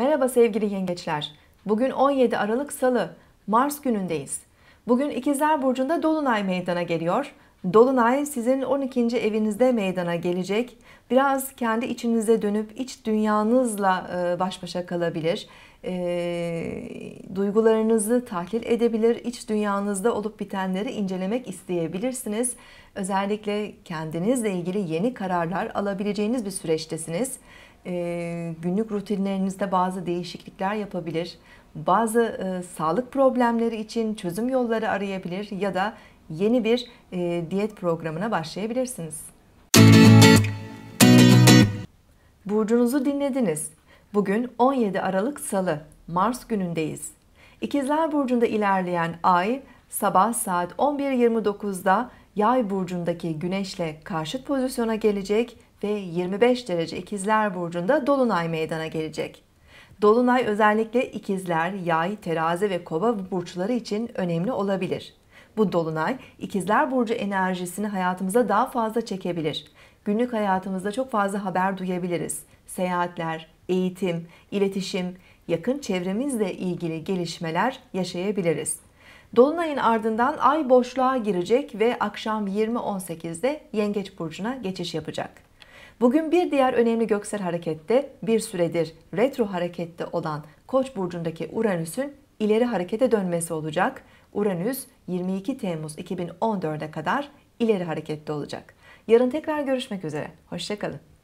Merhaba sevgili yengeçler. Bugün 17 Aralık Salı, Mars günündeyiz. Bugün İkizler Burcu'nda Dolunay meydana geliyor. Dolunay sizin 12. evinizde meydana gelecek. Biraz kendi içinize dönüp iç dünyanızla e, baş başa kalabilir. E, duygularınızı tahlil edebilir, iç dünyanızda olup bitenleri incelemek isteyebilirsiniz. Özellikle kendinizle ilgili yeni kararlar alabileceğiniz bir süreçtesiniz. Ee, günlük rutinlerinizde bazı değişiklikler yapabilir, bazı e, sağlık problemleri için çözüm yolları arayabilir ya da yeni bir e, diyet programına başlayabilirsiniz. Burcunuzu dinlediniz. Bugün 17 Aralık Salı, Mars günündeyiz. İkizler Burcu'nda ilerleyen ay sabah saat 11.29'da Yay burcundaki Güneş'le karşıt pozisyona gelecek ve 25 derece İkizler burcunda dolunay meydana gelecek. Dolunay özellikle İkizler, Yay, Terazi ve Kova burçları için önemli olabilir. Bu dolunay İkizler burcu enerjisini hayatımıza daha fazla çekebilir. Günlük hayatımızda çok fazla haber duyabiliriz. Seyahatler, eğitim, iletişim, yakın çevremizle ilgili gelişmeler yaşayabiliriz. Dolunayın ardından ay boşluğa girecek ve akşam 20.18'de Yengeç burcuna geçiş yapacak. Bugün bir diğer önemli göksel harekette bir süredir retro harekette olan Koç burcundaki Uranüs'ün ileri harekete dönmesi olacak. Uranüs 22 Temmuz 2014'e kadar ileri harekette olacak. Yarın tekrar görüşmek üzere. Hoşçakalın.